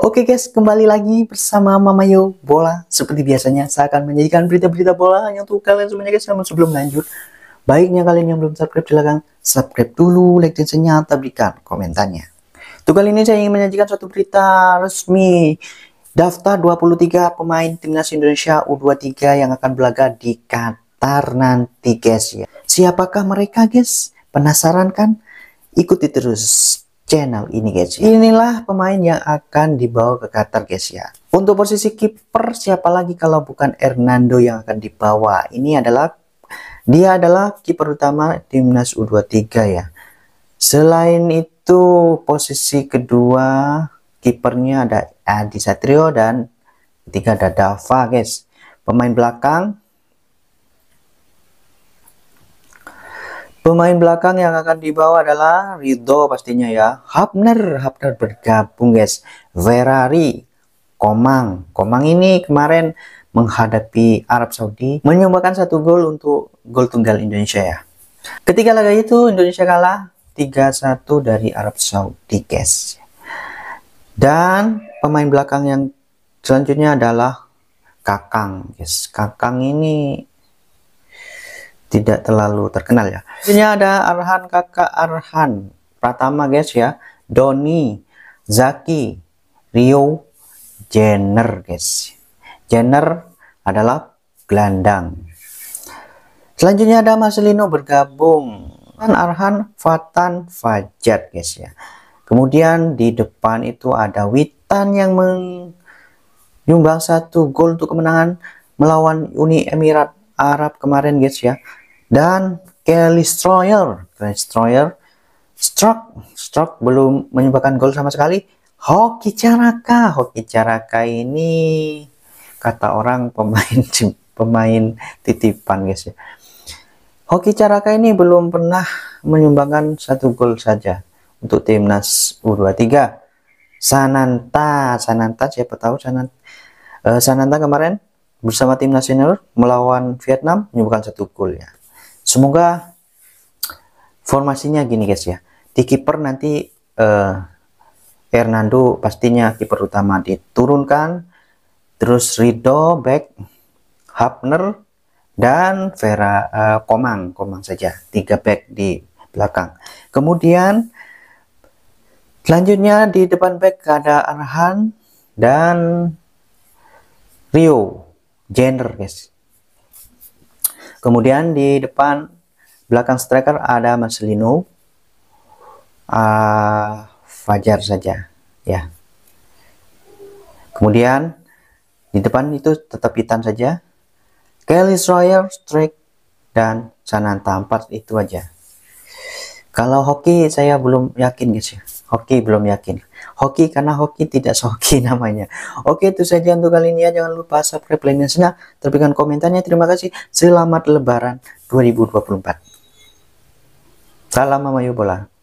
Oke guys, kembali lagi bersama Mama Yo Bola. Seperti biasanya, saya akan menyajikan berita-berita bola hanya untuk kalian semuanya guys. Namun sebelum lanjut, baiknya kalian yang belum subscribe silahkan subscribe dulu, like dan senyata berikan komentarnya. Tuh kali ini saya ingin menyajikan satu berita resmi daftar 23 pemain timnas Indonesia U23 yang akan berlaga di Qatar nanti guys ya. Siapakah mereka guys? Penasaran kan? Ikuti terus channel ini guys. Ya. Inilah pemain yang akan dibawa ke Qatar guys ya. Untuk posisi kiper siapa lagi kalau bukan Hernando yang akan dibawa. Ini adalah dia adalah kiper utama timnas U23 ya. Selain itu posisi kedua kipernya ada Adi Satrio dan ketiga ada Dava guys. Pemain belakang Pemain belakang yang akan dibawa adalah Rido pastinya ya. Hapner, Hapner bergabung guys. Ferrari, Komang. Komang ini kemarin menghadapi Arab Saudi menyumbangkan satu gol untuk gol tunggal Indonesia ya. Ketiga laga itu Indonesia kalah 3-1 dari Arab Saudi guys. Dan pemain belakang yang selanjutnya adalah Kakang guys. Kakang ini tidak terlalu terkenal ya. Selanjutnya ada Arhan Kakak Arhan Pratama guys ya. Doni, Zaki, Rio, Jenner guys. Jenner adalah gelandang. Selanjutnya ada Mas Lino bergabung. Arhan Fatan Fajar guys ya. Kemudian di depan itu ada Witan yang menyumbang satu gol untuk kemenangan melawan Uni Emirat Arab kemarin guys ya dan Kelly Stroyer. Kelly Stroyer Stroke, Stroke belum menyumbangkan gol sama sekali. Hoki Caraka, Hoki Caraka ini kata orang pemain pemain titipan guys ya. Hoki Caraka ini belum pernah menyumbangkan satu gol saja untuk timnas U23. Sananta, Sananta siapa tahu Sananta, uh, eh, Sananta kemarin bersama timnas senior melawan Vietnam menyumbangkan satu gol ya. Semoga formasinya gini guys ya. Di kiper nanti eh, Hernando pastinya kiper utama diturunkan. Terus Rido back, Hapner dan Vera eh, Komang, Komang saja. Tiga back di belakang. Kemudian selanjutnya di depan back ada Arhan dan Rio Jenner guys Kemudian di depan belakang striker ada Marcelino uh, Fajar saja ya. Kemudian di depan itu tetap hitam saja. Kelly Royal Strike dan Sananta 4 itu aja. Kalau hoki saya belum yakin guys ya. Hoki belum yakin. Hoki karena hoki tidak sehoki namanya. Oke itu saja untuk kali ini ya. Jangan lupa subscribe, like, dan share. Terbikin komentarnya. Terima kasih. Selamat Lebaran 2024. Salam Mamayu Bola.